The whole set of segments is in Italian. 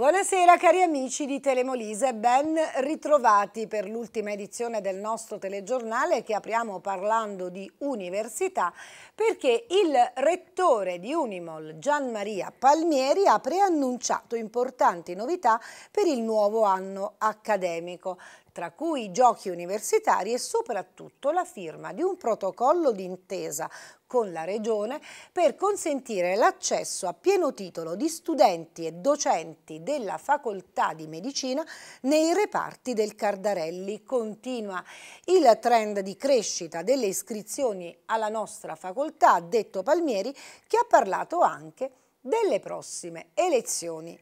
Buonasera cari amici di Telemolise, ben ritrovati per l'ultima edizione del nostro telegiornale che apriamo parlando di università perché il rettore di Unimol Gian Maria Palmieri ha preannunciato importanti novità per il nuovo anno accademico tra cui i giochi universitari e soprattutto la firma di un protocollo d'intesa con la Regione per consentire l'accesso a pieno titolo di studenti e docenti della Facoltà di Medicina nei reparti del Cardarelli. Continua il trend di crescita delle iscrizioni alla nostra facoltà, detto Palmieri, che ha parlato anche delle prossime elezioni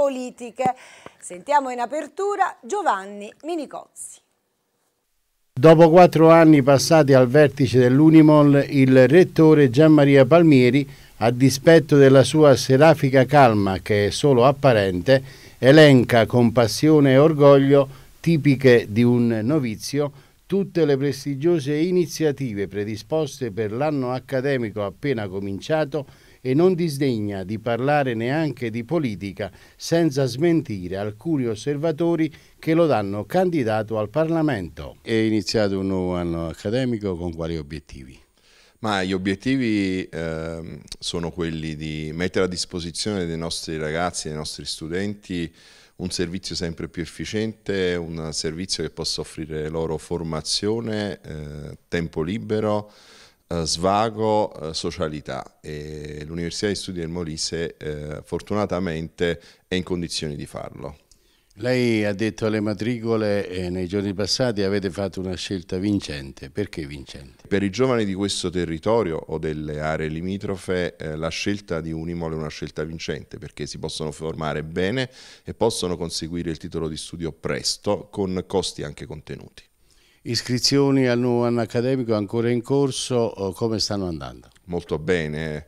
politiche. Sentiamo in apertura Giovanni Minicozzi. Dopo quattro anni passati al vertice dell'Unimol, il rettore Gianmaria Palmieri, a dispetto della sua serafica calma che è solo apparente, elenca con passione e orgoglio, tipiche di un novizio, tutte le prestigiose iniziative predisposte per l'anno accademico appena cominciato e non disdegna di parlare neanche di politica senza smentire alcuni osservatori che lo danno candidato al Parlamento. È iniziato un nuovo anno accademico con quali obiettivi? Ma gli obiettivi eh, sono quelli di mettere a disposizione dei nostri ragazzi, dei nostri studenti, un servizio sempre più efficiente, un servizio che possa offrire loro formazione, eh, tempo libero, eh, svago, eh, socialità e l'Università di Studi del Molise eh, fortunatamente è in condizioni di farlo. Lei ha detto alle matricole eh, nei giorni passati avete fatto una scelta vincente, perché vincente? Per i giovani di questo territorio o delle aree limitrofe eh, la scelta di Unimol è una scelta vincente perché si possono formare bene e possono conseguire il titolo di studio presto con costi anche contenuti. Iscrizioni al nuovo anno accademico ancora in corso, eh, come stanno andando? Molto bene.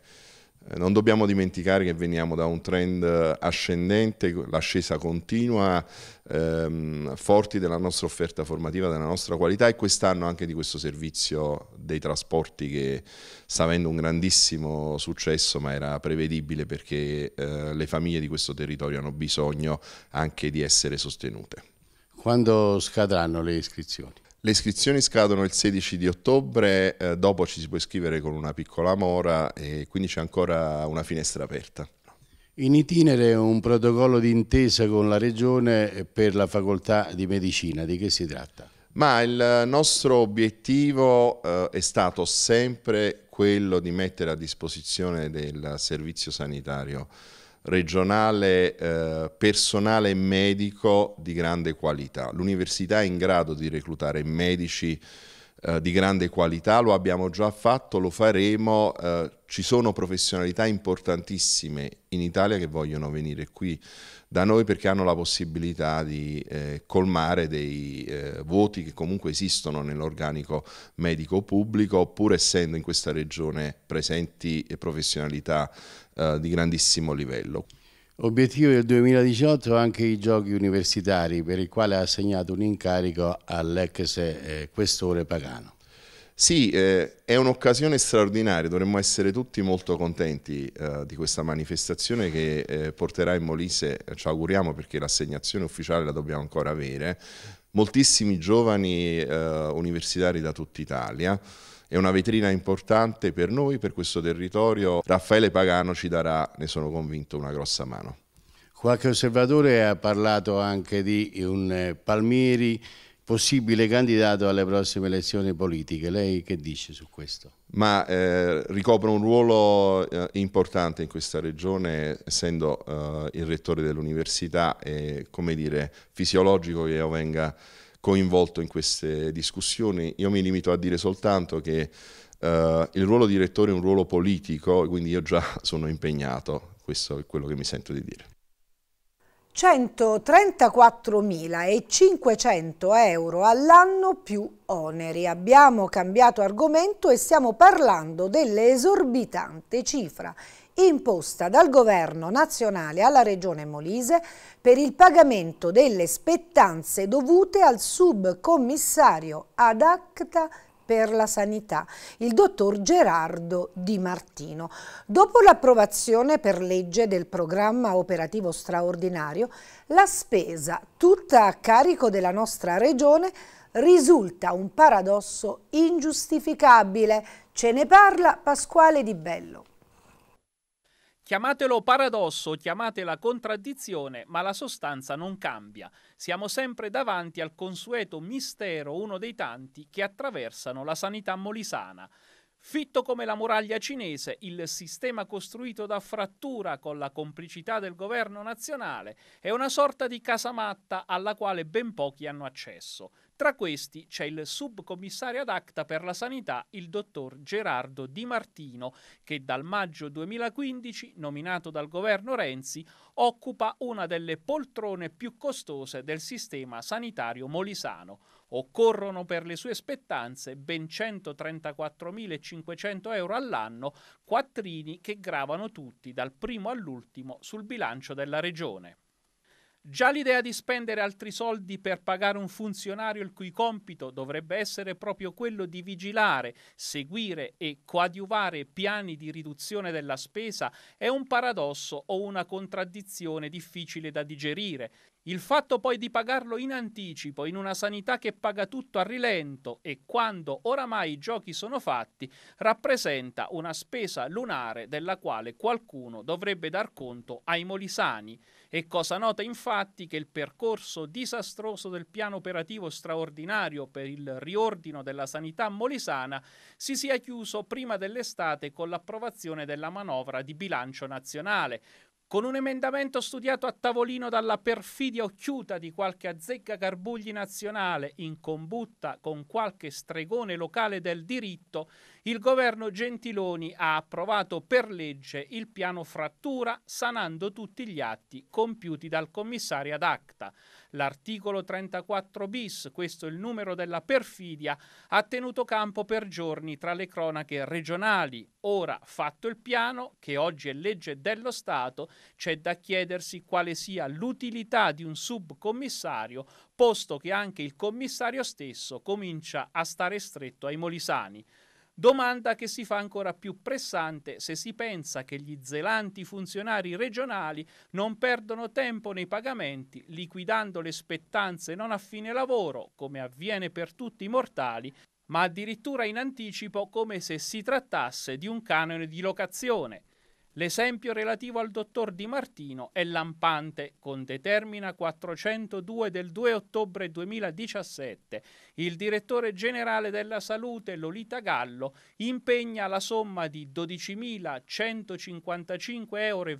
Eh, non dobbiamo dimenticare che veniamo da un trend eh, ascendente, l'ascesa continua, ehm, forti della nostra offerta formativa, della nostra qualità e quest'anno anche di questo servizio dei trasporti che sta avendo un grandissimo successo ma era prevedibile perché eh, le famiglie di questo territorio hanno bisogno anche di essere sostenute. Quando scadranno le iscrizioni? Le iscrizioni scadono il 16 di ottobre, eh, dopo ci si può iscrivere con una piccola mora e quindi c'è ancora una finestra aperta. In itinere un protocollo d'intesa con la Regione per la facoltà di medicina, di che si tratta? Ma il nostro obiettivo eh, è stato sempre quello di mettere a disposizione del servizio sanitario regionale, eh, personale medico di grande qualità. L'università è in grado di reclutare medici eh, di grande qualità, lo abbiamo già fatto, lo faremo, eh, ci sono professionalità importantissime in Italia che vogliono venire qui da noi perché hanno la possibilità di eh, colmare dei eh, vuoti che comunque esistono nell'organico medico pubblico, pur essendo in questa regione presenti professionalità eh, di grandissimo livello. Obiettivo del 2018 anche i giochi universitari per il quale ha assegnato un incarico all'ex eh, questore Pagano. Sì, eh, è un'occasione straordinaria, dovremmo essere tutti molto contenti eh, di questa manifestazione che eh, porterà in Molise, eh, ci auguriamo perché l'assegnazione ufficiale la dobbiamo ancora avere, moltissimi giovani universitari da tutta Italia è una vetrina importante per noi, per questo territorio. Raffaele Pagano ci darà, ne sono convinto, una grossa mano. Qualche osservatore ha parlato anche di un eh, Palmieri possibile candidato alle prossime elezioni politiche. Lei che dice su questo? Ma eh, ricopre un ruolo eh, importante in questa regione, essendo eh, il rettore dell'università, e, come dire fisiologico che io venga coinvolto in queste discussioni. Io mi limito a dire soltanto che Uh, il ruolo di direttore è un ruolo politico, quindi io già sono impegnato, questo è quello che mi sento di dire. 134.500 euro all'anno più oneri. Abbiamo cambiato argomento e stiamo parlando dell'esorbitante cifra imposta dal governo nazionale alla regione Molise per il pagamento delle spettanze dovute al subcommissario ad acta per la sanità, il dottor Gerardo Di Martino. Dopo l'approvazione per legge del programma operativo straordinario, la spesa, tutta a carico della nostra regione, risulta un paradosso ingiustificabile. Ce ne parla Pasquale Di Bello. Chiamatelo paradosso, chiamatela contraddizione, ma la sostanza non cambia. Siamo sempre davanti al consueto mistero, uno dei tanti che attraversano la sanità molisana. Fitto come la muraglia cinese, il sistema costruito da frattura con la complicità del governo nazionale è una sorta di casamatta alla quale ben pochi hanno accesso. Tra questi c'è il subcommissario ad acta per la sanità, il dottor Gerardo Di Martino, che dal maggio 2015, nominato dal governo Renzi, occupa una delle poltrone più costose del sistema sanitario molisano. Occorrono per le sue spettanze ben 134.500 euro all'anno, quattrini che gravano tutti dal primo all'ultimo sul bilancio della regione. Già l'idea di spendere altri soldi per pagare un funzionario il cui compito dovrebbe essere proprio quello di vigilare, seguire e coadiuvare piani di riduzione della spesa è un paradosso o una contraddizione difficile da digerire. Il fatto poi di pagarlo in anticipo, in una sanità che paga tutto a rilento e quando oramai i giochi sono fatti, rappresenta una spesa lunare della quale qualcuno dovrebbe dar conto ai molisani. È cosa nota infatti che il percorso disastroso del piano operativo straordinario per il riordino della sanità molisana si sia chiuso prima dell'estate con l'approvazione della manovra di bilancio nazionale, con un emendamento studiato a tavolino dalla perfidia occhiuta di qualche azzecca garbugli nazionale in combutta con qualche stregone locale del diritto, il governo Gentiloni ha approvato per legge il piano frattura sanando tutti gli atti compiuti dal commissario ad acta. L'articolo 34 bis, questo è il numero della perfidia, ha tenuto campo per giorni tra le cronache regionali. Ora, fatto il piano, che oggi è legge dello Stato, c'è da chiedersi quale sia l'utilità di un subcommissario, posto che anche il commissario stesso comincia a stare stretto ai molisani. Domanda che si fa ancora più pressante se si pensa che gli zelanti funzionari regionali non perdono tempo nei pagamenti, liquidando le spettanze non a fine lavoro, come avviene per tutti i mortali, ma addirittura in anticipo come se si trattasse di un canone di locazione. L'esempio relativo al dottor Di Martino è lampante con determina 402 del 2 ottobre 2017. Il direttore generale della salute Lolita Gallo impegna la somma di 12.155,26 euro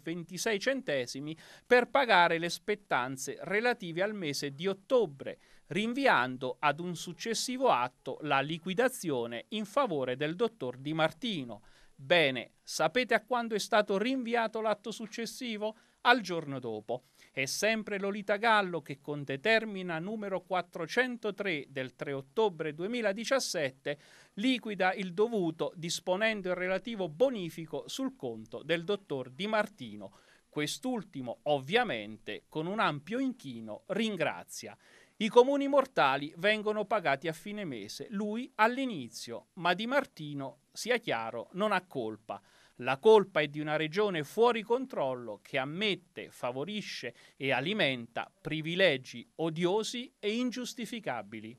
per pagare le spettanze relative al mese di ottobre rinviando ad un successivo atto la liquidazione in favore del dottor Di Martino. Bene, sapete a quando è stato rinviato l'atto successivo? Al giorno dopo. È sempre Lolita Gallo che con determina numero 403 del 3 ottobre 2017 liquida il dovuto disponendo il relativo bonifico sul conto del dottor Di Martino. Quest'ultimo, ovviamente, con un ampio inchino ringrazia. I comuni mortali vengono pagati a fine mese, lui all'inizio, ma Di Martino, sia chiaro, non ha colpa. La colpa è di una regione fuori controllo che ammette, favorisce e alimenta privilegi odiosi e ingiustificabili.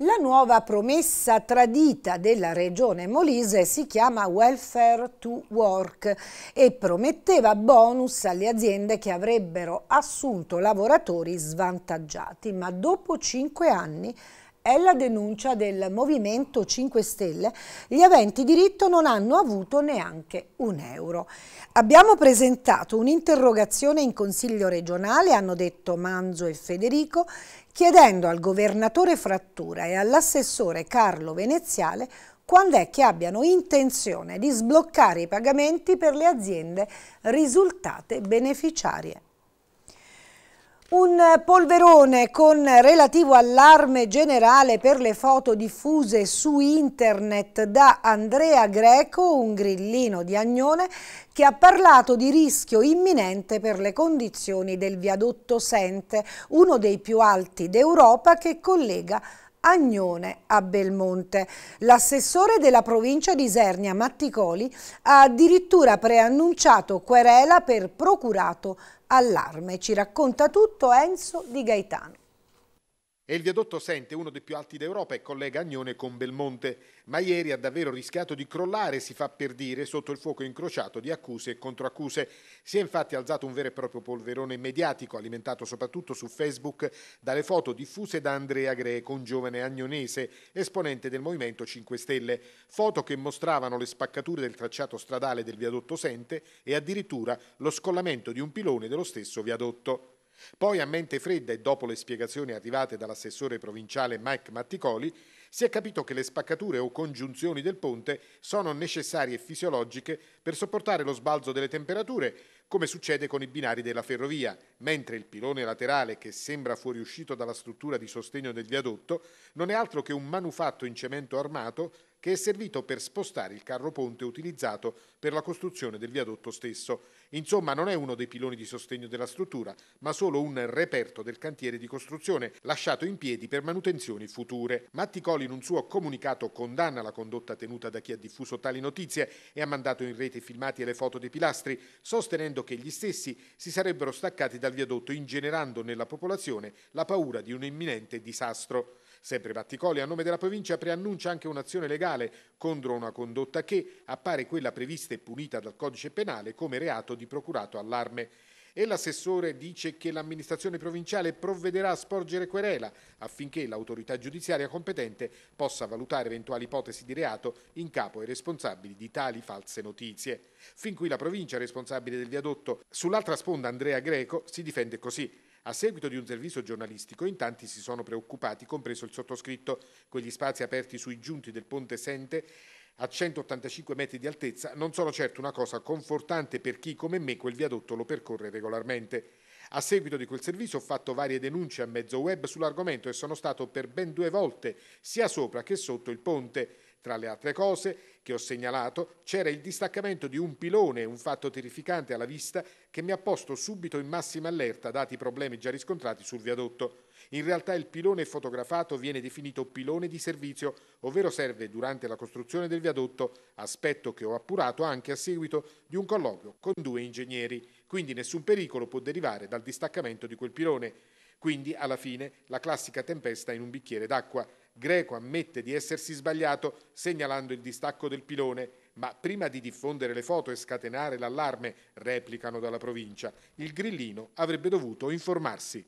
La nuova promessa tradita della regione Molise si chiama Welfare to Work e prometteva bonus alle aziende che avrebbero assunto lavoratori svantaggiati, ma dopo cinque anni è la denuncia del Movimento 5 Stelle, gli aventi diritto non hanno avuto neanche un euro. Abbiamo presentato un'interrogazione in Consiglio regionale, hanno detto Manzo e Federico, chiedendo al governatore Frattura e all'assessore Carlo Veneziale quando è che abbiano intenzione di sbloccare i pagamenti per le aziende risultate beneficiarie. Un polverone con relativo allarme generale per le foto diffuse su internet da Andrea Greco, un grillino di Agnone, che ha parlato di rischio imminente per le condizioni del viadotto Sente, uno dei più alti d'Europa che collega Agnone a Belmonte. L'assessore della provincia di Isernia, Matticoli, ha addirittura preannunciato querela per procurato allarme. Ci racconta tutto Enzo Di Gaetano. E il viadotto Sente, uno dei più alti d'Europa, e collega Agnone con Belmonte, ma ieri ha davvero rischiato di crollare, si fa per dire, sotto il fuoco incrociato di accuse e controaccuse. Si è infatti alzato un vero e proprio polverone mediatico, alimentato soprattutto su Facebook dalle foto diffuse da Andrea Greco, un giovane agnonese, esponente del Movimento 5 Stelle. Foto che mostravano le spaccature del tracciato stradale del viadotto Sente e addirittura lo scollamento di un pilone dello stesso viadotto. Poi a mente fredda e dopo le spiegazioni arrivate dall'assessore provinciale Mike Matticoli, si è capito che le spaccature o congiunzioni del ponte sono necessarie e fisiologiche per sopportare lo sbalzo delle temperature, come succede con i binari della ferrovia, mentre il pilone laterale, che sembra fuoriuscito dalla struttura di sostegno del viadotto, non è altro che un manufatto in cemento armato che è servito per spostare il carro ponte utilizzato per la costruzione del viadotto stesso. Insomma, non è uno dei piloni di sostegno della struttura, ma solo un reperto del cantiere di costruzione, lasciato in piedi per manutenzioni future. Matti Matticoli in un suo comunicato condanna la condotta tenuta da chi ha diffuso tali notizie e ha mandato in rete i filmati e le foto dei pilastri, sostenendo che gli stessi si sarebbero staccati dal viadotto, ingenerando nella popolazione la paura di un imminente disastro. Sempre Batticoli, a nome della provincia, preannuncia anche un'azione legale contro una condotta che appare quella prevista e punita dal codice penale come reato di procurato allarme e l'assessore dice che l'amministrazione provinciale provvederà a sporgere querela affinché l'autorità giudiziaria competente possa valutare eventuali ipotesi di reato in capo ai responsabili di tali false notizie. Fin qui la provincia responsabile del viadotto. Sull'altra sponda Andrea Greco si difende così. A seguito di un servizio giornalistico in tanti si sono preoccupati, compreso il sottoscritto, quegli spazi aperti sui giunti del Ponte Sente a 185 metri di altezza non sono certo una cosa confortante per chi come me quel viadotto lo percorre regolarmente. A seguito di quel servizio ho fatto varie denunce a mezzo web sull'argomento e sono stato per ben due volte sia sopra che sotto il ponte. Tra le altre cose che ho segnalato c'era il distaccamento di un pilone, un fatto terrificante alla vista che mi ha posto subito in massima allerta dati i problemi già riscontrati sul viadotto. In realtà il pilone fotografato viene definito pilone di servizio, ovvero serve durante la costruzione del viadotto, aspetto che ho appurato anche a seguito di un colloquio con due ingegneri, quindi nessun pericolo può derivare dal distaccamento di quel pilone. Quindi alla fine la classica tempesta in un bicchiere d'acqua. Greco ammette di essersi sbagliato segnalando il distacco del pilone, ma prima di diffondere le foto e scatenare l'allarme, replicano dalla provincia, il grillino avrebbe dovuto informarsi.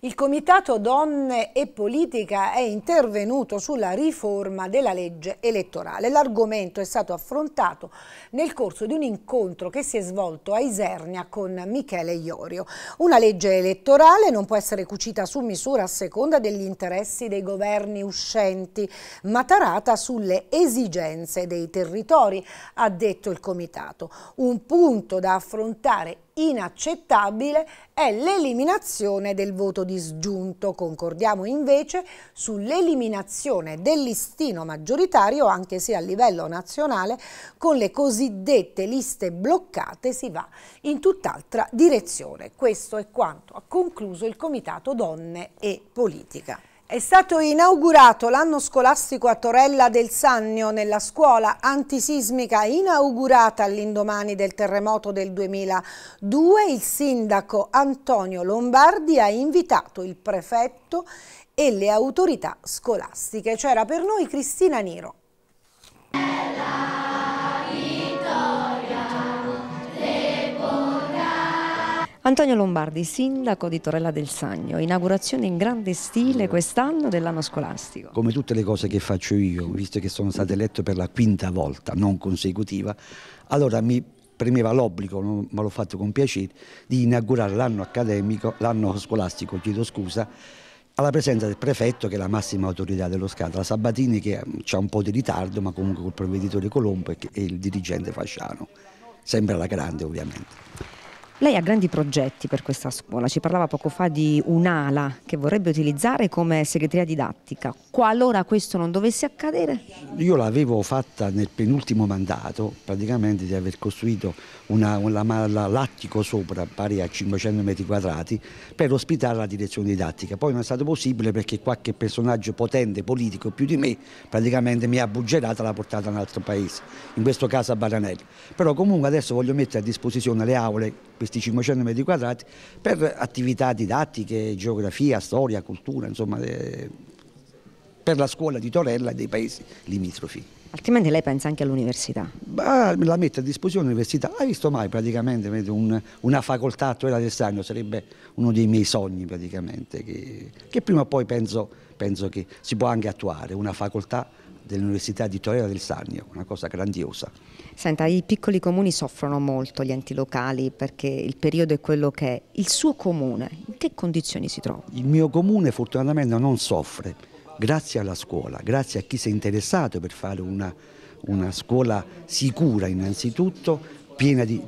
Il Comitato Donne e Politica è intervenuto sulla riforma della legge elettorale. L'argomento è stato affrontato nel corso di un incontro che si è svolto a Isernia con Michele Iorio. Una legge elettorale non può essere cucita su misura a seconda degli interessi dei governi uscenti, ma tarata sulle esigenze dei territori, ha detto il Comitato. Un punto da affrontare inaccettabile è l'eliminazione del voto disgiunto. Concordiamo invece sull'eliminazione del listino maggioritario anche se a livello nazionale con le cosiddette liste bloccate si va in tutt'altra direzione. Questo è quanto ha concluso il Comitato Donne e Politica. È stato inaugurato l'anno scolastico a Torella del Sannio nella scuola antisismica inaugurata all'indomani del terremoto del 2002. Il sindaco Antonio Lombardi ha invitato il prefetto e le autorità scolastiche. C'era per noi Cristina Niro. Bella. Antonio Lombardi, sindaco di Torella del Sagno, inaugurazione in grande stile quest'anno dell'anno scolastico. Come tutte le cose che faccio io, visto che sono stato eletto per la quinta volta, non consecutiva, allora mi premeva l'obbligo, ma l'ho fatto con piacere, di inaugurare l'anno accademico, l'anno scolastico, chiedo scusa, alla presenza del prefetto che è la massima autorità dello scatto, la Sabatini che c'è un po' di ritardo ma comunque col provveditore Colombo e il dirigente Fasciano, sempre alla grande ovviamente. Lei ha grandi progetti per questa scuola, ci parlava poco fa di un'ala che vorrebbe utilizzare come segreteria didattica. Qualora questo non dovesse accadere? Io l'avevo fatta nel penultimo mandato, praticamente di aver costruito una, una, una, l'attico sopra pari a 500 metri quadrati per ospitare la direzione didattica. Poi non è stato possibile perché qualche personaggio potente, politico più di me, praticamente mi ha buggerata l'ha portata in un altro paese, in questo caso a Baranelli. Però comunque adesso voglio mettere a disposizione le aule questi 500 metri quadrati, per attività didattiche, geografia, storia, cultura, insomma, eh, per la scuola di Torella e dei paesi limitrofi. Altrimenti lei pensa anche all'università? La mette a disposizione l'università, hai visto mai praticamente un, una facoltà a Torella del Sannio, sarebbe uno dei miei sogni praticamente, che, che prima o poi penso, penso che si può anche attuare, una facoltà dell'Università di Torella del Sannio, una cosa grandiosa. Senta, i piccoli comuni soffrono molto gli enti locali perché il periodo è quello che è. Il suo comune in che condizioni si trova? Il mio comune fortunatamente non soffre, grazie alla scuola, grazie a chi si è interessato per fare una, una scuola sicura innanzitutto, piena di,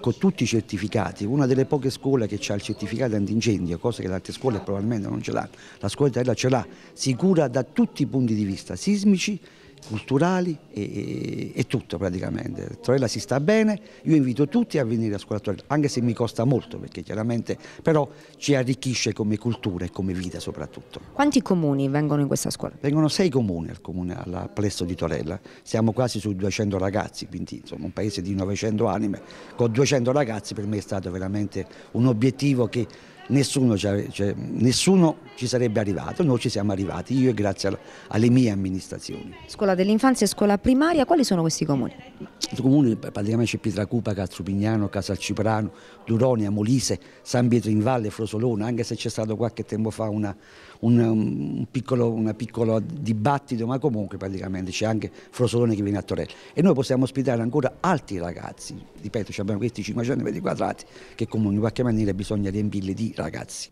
con tutti i certificati, una delle poche scuole che ha il certificato antincendio, cosa che le altre scuole probabilmente non ce l'hanno, la scuola italiana ce l'ha, sicura da tutti i punti di vista, sismici culturali e, e, e, tutto praticamente. Torella si sta bene, io invito tutti a venire a scuola Torella, anche se mi costa molto perché chiaramente però ci arricchisce come cultura e come vita soprattutto. Quanti comuni vengono in questa scuola? Vengono sei comuni al comune, alla Plesso di Torella, siamo quasi su 200 ragazzi, quindi insomma un paese di 900 anime, con 200 ragazzi per me è stato veramente un obiettivo che nessuno ci, cioè, nessuno ci sarebbe arrivato, noi ci siamo arrivati, io e grazie a, alle mie amministrazioni. Scuola dell'infanzia e scuola primaria, quali sono questi comuni? I comuni praticamente c'è Pietracupa, Cazzupignano, Casalciprano, Duronia, Molise, San Pietro in Valle, Frosolona, anche se c'è stato qualche tempo fa una un, un piccolo, un piccolo dibattito, ma comunque praticamente c'è anche Frosolone che viene a Torello. E noi possiamo ospitare ancora altri ragazzi, ripeto, abbiamo questi 500 metri quadrati che comunque in qualche maniera bisogna riempirli di ragazzi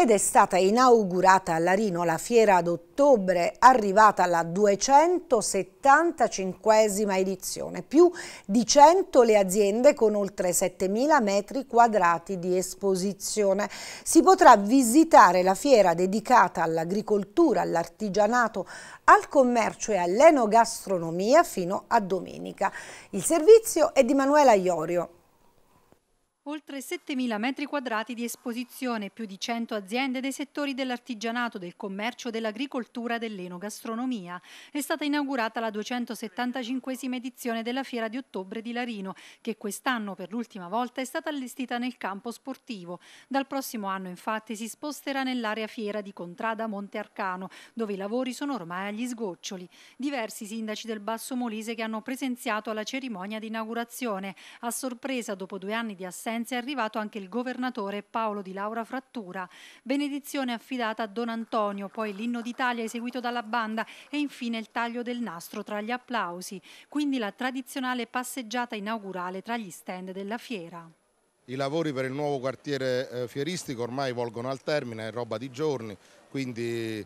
ed è stata inaugurata a Larino la fiera d'ottobre arrivata alla 275 edizione, più di 100 le aziende con oltre 7.000 metri quadrati di esposizione. Si potrà visitare la fiera dedicata all'agricoltura, all'artigianato, al commercio e all'enogastronomia fino a domenica. Il servizio è di Manuela Iorio oltre 7.000 metri quadrati di esposizione, più di 100 aziende dei settori dell'artigianato, del commercio, dell'agricoltura, e dell'enogastronomia. È stata inaugurata la 275 edizione della Fiera di Ottobre di Larino, che quest'anno per l'ultima volta è stata allestita nel campo sportivo. Dal prossimo anno infatti si sposterà nell'area fiera di Contrada Monte Arcano, dove i lavori sono ormai agli sgoccioli. Diversi sindaci del Basso Molise che hanno presenziato alla cerimonia di inaugurazione. A sorpresa, dopo due anni di assenza, Firenze è arrivato anche il governatore Paolo Di Laura Frattura. Benedizione affidata a Don Antonio, poi l'inno d'Italia eseguito dalla banda e infine il taglio del nastro tra gli applausi, quindi la tradizionale passeggiata inaugurale tra gli stand della fiera. I lavori per il nuovo quartiere eh, fieristico ormai volgono al termine, è roba di giorni, quindi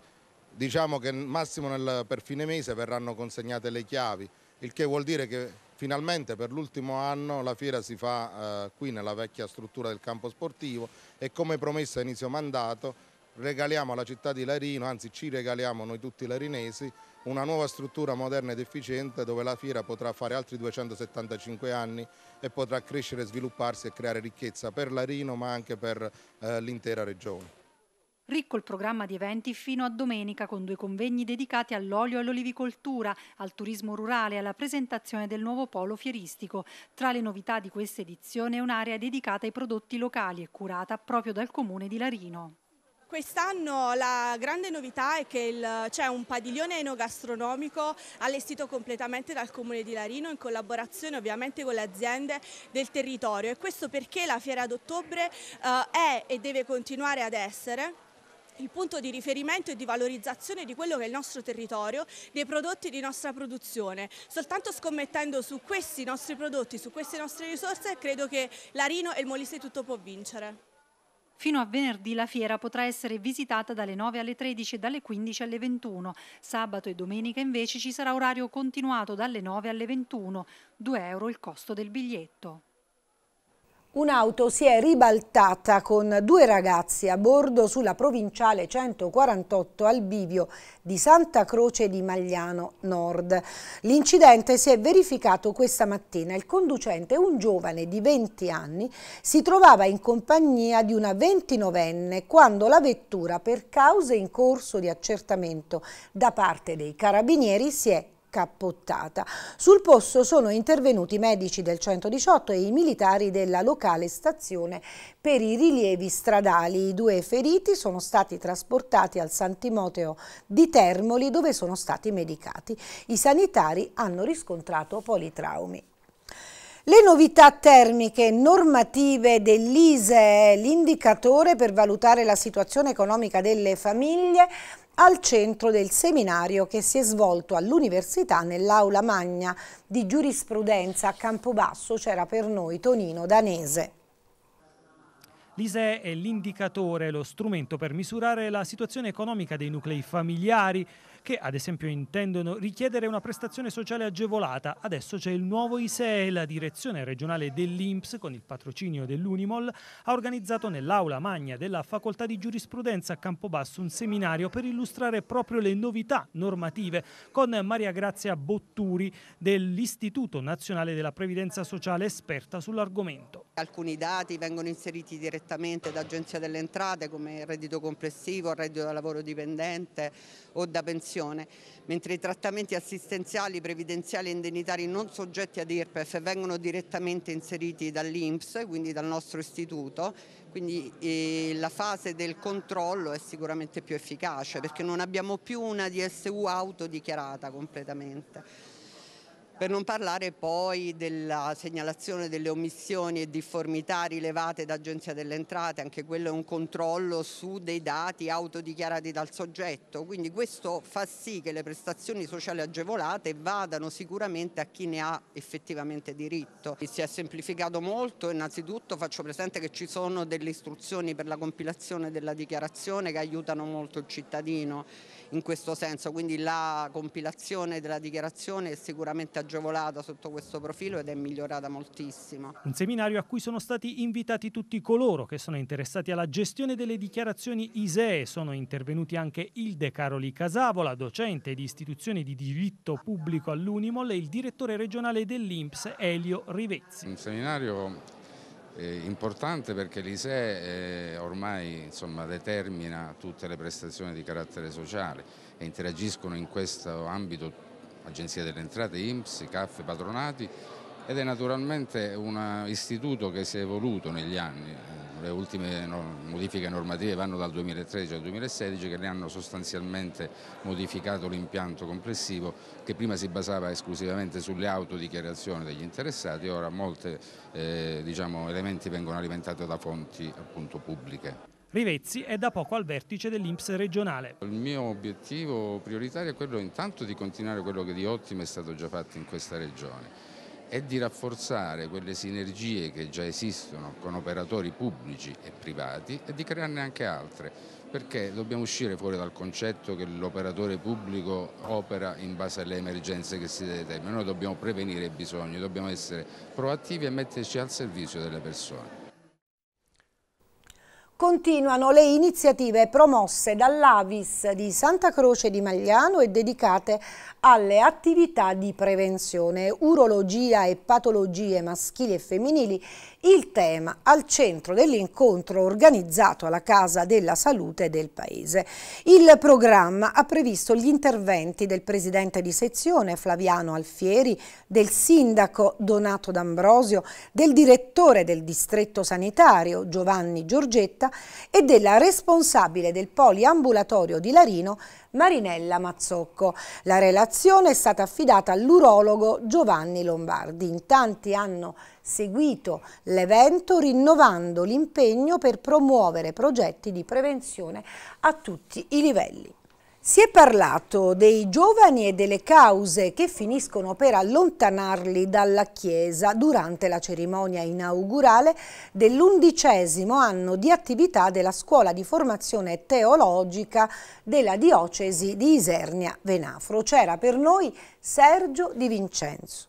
diciamo che massimo nel, per fine mese verranno consegnate le chiavi, il che vuol dire che Finalmente per l'ultimo anno la fiera si fa eh, qui nella vecchia struttura del campo sportivo e come promessa a inizio mandato regaliamo alla città di Larino, anzi ci regaliamo noi tutti larinesi, una nuova struttura moderna ed efficiente dove la fiera potrà fare altri 275 anni e potrà crescere, svilupparsi e creare ricchezza per Larino ma anche per eh, l'intera regione. Ricco il programma di eventi fino a domenica con due convegni dedicati all'olio e all'olivicoltura, al turismo rurale e alla presentazione del nuovo polo fieristico. Tra le novità di questa edizione è un'area dedicata ai prodotti locali e curata proprio dal comune di Larino. Quest'anno la grande novità è che c'è un padiglione enogastronomico allestito completamente dal Comune di Larino in collaborazione ovviamente con le aziende del territorio e questo perché la fiera d'ottobre eh, è e deve continuare ad essere il punto di riferimento e di valorizzazione di quello che è il nostro territorio, dei prodotti di nostra produzione. Soltanto scommettendo su questi nostri prodotti, su queste nostre risorse, credo che l'Arino e il Molise tutto può vincere. Fino a venerdì la fiera potrà essere visitata dalle 9 alle 13 e dalle 15 alle 21. Sabato e domenica invece ci sarà orario continuato dalle 9 alle 21, 2 euro il costo del biglietto un'auto si è ribaltata con due ragazzi a bordo sulla provinciale 148 al bivio di Santa Croce di Magliano Nord. L'incidente si è verificato questa mattina. Il conducente, un giovane di 20 anni, si trovava in compagnia di una 29enne quando la vettura, per cause in corso di accertamento da parte dei carabinieri, si è cappottata. Sul posto sono intervenuti i medici del 118 e i militari della locale stazione per i rilievi stradali. I due feriti sono stati trasportati al Santimoteo di Termoli dove sono stati medicati. I sanitari hanno riscontrato politraumi. Le novità termiche normative dell'ISE, l'indicatore per valutare la situazione economica delle famiglie, al centro del seminario che si è svolto all'università nell'aula magna di giurisprudenza a Campobasso c'era per noi Tonino Danese. L'ISE è l'indicatore, lo strumento per misurare la situazione economica dei nuclei familiari che ad esempio intendono richiedere una prestazione sociale agevolata. Adesso c'è il nuovo ISEE, la direzione regionale dell'INPS con il patrocinio dell'Unimol ha organizzato nell'aula magna della facoltà di giurisprudenza a Campobasso un seminario per illustrare proprio le novità normative con Maria Grazia Botturi dell'Istituto Nazionale della Previdenza Sociale esperta sull'argomento. Alcuni dati vengono inseriti direttamente da Agenzia delle Entrate come il reddito complessivo, il reddito da lavoro dipendente o da pensione pensione, mentre i trattamenti assistenziali, previdenziali e indennitari non soggetti ad IRPEF vengono direttamente inseriti dall'INPS, quindi dal nostro istituto, quindi eh, la fase del controllo è sicuramente più efficace perché non abbiamo più una DSU autodichiarata completamente. Per non parlare poi della segnalazione delle omissioni e difformità rilevate da Agenzia delle Entrate, anche quello è un controllo su dei dati autodichiarati dal soggetto, quindi questo fa sì che le prestazioni sociali agevolate vadano sicuramente a chi ne ha effettivamente diritto. Si è semplificato molto, innanzitutto faccio presente che ci sono delle istruzioni per la compilazione della dichiarazione che aiutano molto il cittadino in questo senso, quindi la compilazione della dichiarazione è sicuramente agevolata sotto questo profilo ed è migliorata moltissimo. Un seminario a cui sono stati invitati tutti coloro che sono interessati alla gestione delle dichiarazioni ISEE, sono intervenuti anche Ilde Caroli Casavola, docente di istituzioni di diritto pubblico all'Unimol e il direttore regionale dell'Inps Elio Rivezzi. Un seminario eh, importante perché l'ISEE eh, ormai insomma, determina tutte le prestazioni di carattere sociale e interagiscono in questo ambito Agenzia delle Entrate, IMSS, CAF, patronati ed è naturalmente un istituto che si è evoluto negli anni, eh, le ultime modifiche normative vanno dal 2013 al 2016 che ne hanno sostanzialmente modificato l'impianto complessivo che prima si basava esclusivamente sulle autodichiarazioni degli interessati, e ora molti eh, diciamo, elementi vengono alimentati da fonti appunto, pubbliche. Rivezzi è da poco al vertice dell'Inps regionale. Il mio obiettivo prioritario è quello intanto di continuare quello che di ottimo è stato già fatto in questa regione è di rafforzare quelle sinergie che già esistono con operatori pubblici e privati e di crearne anche altre, perché dobbiamo uscire fuori dal concetto che l'operatore pubblico opera in base alle emergenze che si determinano, noi dobbiamo prevenire i bisogni, dobbiamo essere proattivi e metterci al servizio delle persone continuano le iniziative promosse dall'Avis di Santa Croce di Magliano e dedicate alle attività di prevenzione, urologia e patologie maschili e femminili il tema al centro dell'incontro organizzato alla Casa della Salute del Paese. Il programma ha previsto gli interventi del presidente di sezione Flaviano Alfieri, del sindaco Donato D'Ambrosio, del direttore del distretto sanitario Giovanni Giorgetta e della responsabile del poliambulatorio di Larino Marinella Mazzocco. La relazione è stata affidata all'urologo Giovanni Lombardi. In tanti hanno seguito l'evento rinnovando l'impegno per promuovere progetti di prevenzione a tutti i livelli. Si è parlato dei giovani e delle cause che finiscono per allontanarli dalla Chiesa durante la cerimonia inaugurale dell'undicesimo anno di attività della Scuola di Formazione Teologica della Diocesi di Isernia-Venafro. C'era per noi Sergio Di Vincenzo.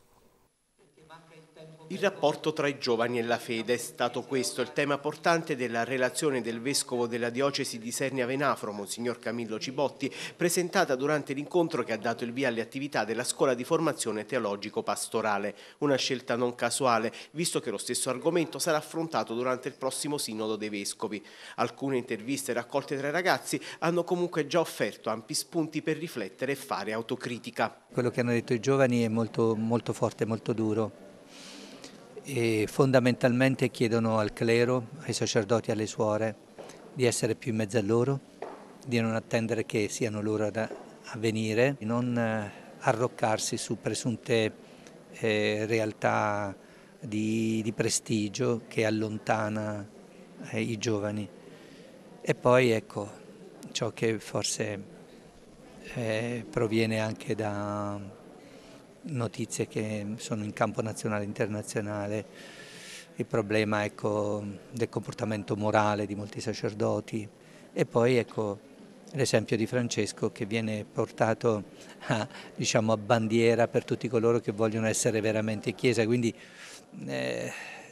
Il rapporto tra i giovani e la fede è stato questo il tema portante della relazione del Vescovo della Diocesi di Sernia Venafro, Monsignor Camillo Cibotti, presentata durante l'incontro che ha dato il via alle attività della Scuola di Formazione Teologico-Pastorale. Una scelta non casuale, visto che lo stesso argomento sarà affrontato durante il prossimo Sinodo dei Vescovi. Alcune interviste raccolte tra i ragazzi hanno comunque già offerto ampi spunti per riflettere e fare autocritica. Quello che hanno detto i giovani è molto, molto forte, molto duro e fondamentalmente chiedono al clero, ai sacerdoti alle suore di essere più in mezzo a loro, di non attendere che siano loro ad, a venire, di non eh, arroccarsi su presunte eh, realtà di, di, prestigio che allontana eh, i giovani. E poi ecco ciò che forse eh, proviene anche da, notizie che sono in campo nazionale e internazionale, il problema ecco, del comportamento morale di molti sacerdoti e poi ecco, l'esempio di Francesco che viene portato a, diciamo, a, bandiera per tutti coloro che vogliono essere veramente Chiesa, quindi eh,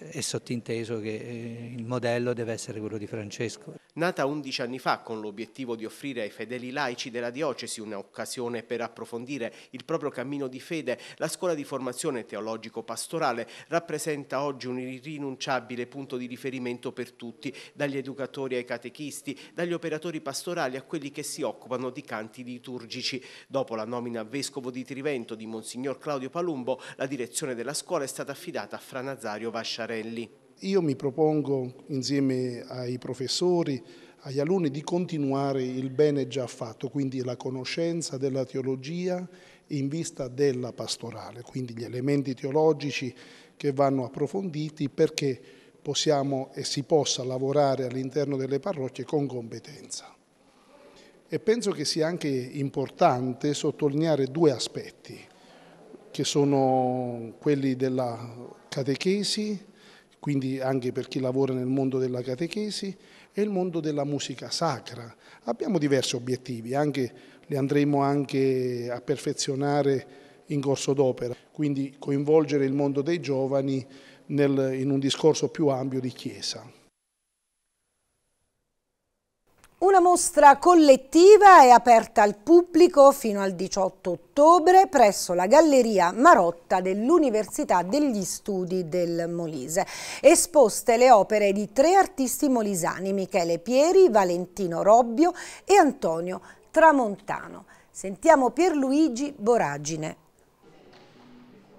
è sottinteso che eh, il modello deve essere quello di Francesco nata 11 anni fa con l'obiettivo di offrire ai fedeli laici della diocesi un'occasione per approfondire il proprio cammino di fede, la scuola di formazione teologico-pastorale rappresenta oggi un irrinunciabile punto di riferimento per tutti, dagli educatori ai catechisti, dagli operatori pastorali a quelli che si occupano di canti liturgici. Dopo la nomina a vescovo di Trivento di Monsignor Claudio Palumbo, la direzione della scuola è stata affidata a Fra Nazario Vasciarelli. Io mi propongo insieme ai professori, agli alunni di continuare il bene già fatto, quindi la conoscenza della teologia in vista della pastorale, quindi gli elementi teologici che vanno approfonditi perché possiamo e si possa lavorare all'interno delle parrocchie con competenza. E penso che sia anche importante sottolineare due aspetti, che sono quelli della catechesi quindi anche per chi lavora nel mondo della catechesi e il mondo della musica sacra. Abbiamo diversi obiettivi, anche, li andremo anche a perfezionare in corso d'opera, quindi coinvolgere il mondo dei giovani nel, in un discorso più ampio di Chiesa. Una mostra collettiva è aperta al pubblico fino al 18 ottobre presso la Galleria Marotta dell'Università degli Studi del Molise. Esposte le opere di tre artisti molisani, Michele Pieri, Valentino Robbio e Antonio Tramontano. Sentiamo Pierluigi Boragine.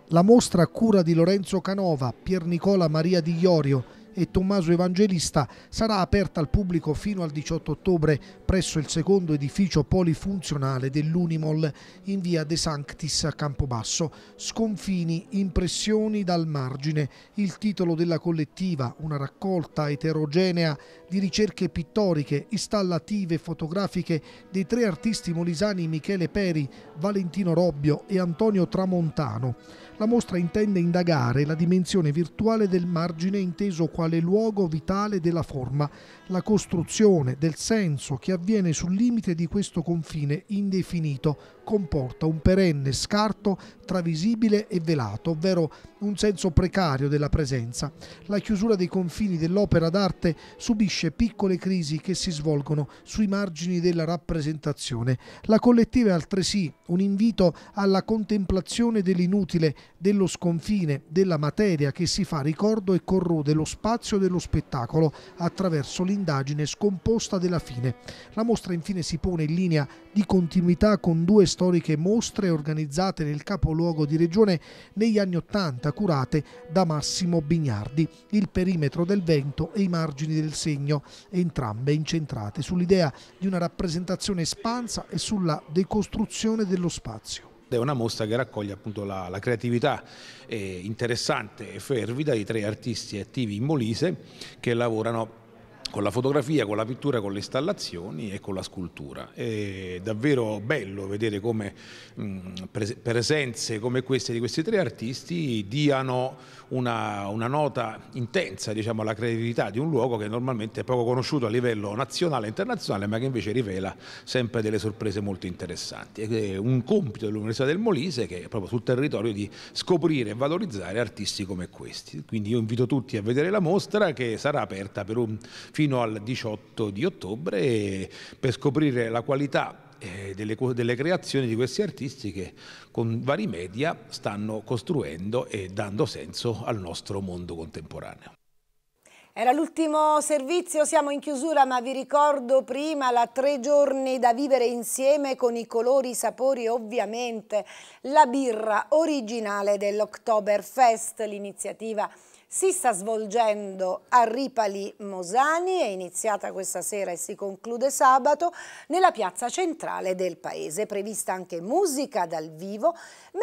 La mostra a cura di Lorenzo Canova, Pier Nicola Maria Di Iorio e Tommaso Evangelista sarà aperta al pubblico fino al 18 ottobre presso il secondo edificio polifunzionale dell'Unimol in via De Sanctis a Campobasso. Sconfini, impressioni dal margine, il titolo della collettiva, una raccolta eterogenea di ricerche pittoriche, installative e fotografiche dei tre artisti molisani Michele Peri, Valentino Robbio e Antonio Tramontano la mostra intende indagare la dimensione virtuale del margine inteso quale luogo vitale della forma, la costruzione del senso che avviene sul limite di questo confine indefinito comporta un perenne scarto tra visibile e velato, ovvero un senso precario della presenza. La chiusura dei confini dell'opera d'arte subisce piccole crisi che si svolgono sui margini della rappresentazione. La collettiva è altresì un invito alla contemplazione dell'inutile dello sconfine, della materia che si fa ricordo e corrode lo spazio dello spettacolo attraverso l'indagine scomposta della fine. La mostra infine si pone in linea di continuità con due storiche mostre organizzate nel capoluogo di regione negli anni Ottanta, curate da Massimo Bignardi, il perimetro del vento e i margini del segno, entrambe incentrate sull'idea di una rappresentazione espansa e sulla decostruzione dello spazio è una mostra che raccoglie appunto la, la creatività eh, interessante e fervida di tre artisti attivi in Molise che lavorano con la fotografia, con la pittura, con le installazioni e con la scultura. È davvero bello vedere come mh, mm, presenze come queste di questi tre artisti diano una, una nota intensa diciamo, alla creatività di un luogo che normalmente è poco conosciuto a livello nazionale e internazionale, ma che invece rivela sempre delle sorprese molto interessanti. È un compito dell'Università del Molise che è proprio sul territorio di scoprire e valorizzare artisti come questi. Quindi io invito tutti a vedere la mostra che sarà aperta per un fino al 18 di ottobre per scoprire la qualità eh, delle, delle, creazioni di questi artisti che con vari media stanno costruendo e dando senso al nostro mondo contemporaneo. Era l'ultimo servizio, siamo in chiusura ma vi ricordo prima la tre giorni da vivere insieme con i colori, i sapori ovviamente, la birra originale dell'Oktoberfest, l'iniziativa si sta svolgendo a Ripali Mosani, è iniziata questa sera e si conclude sabato nella piazza centrale del paese. È prevista anche musica dal vivo,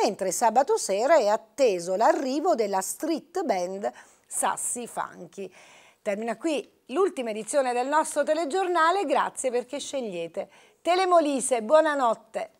mentre sabato sera è atteso l'arrivo della street band Sassi Funky. Termina qui l'ultima edizione del nostro telegiornale, grazie perché scegliete Telemolise, buonanotte.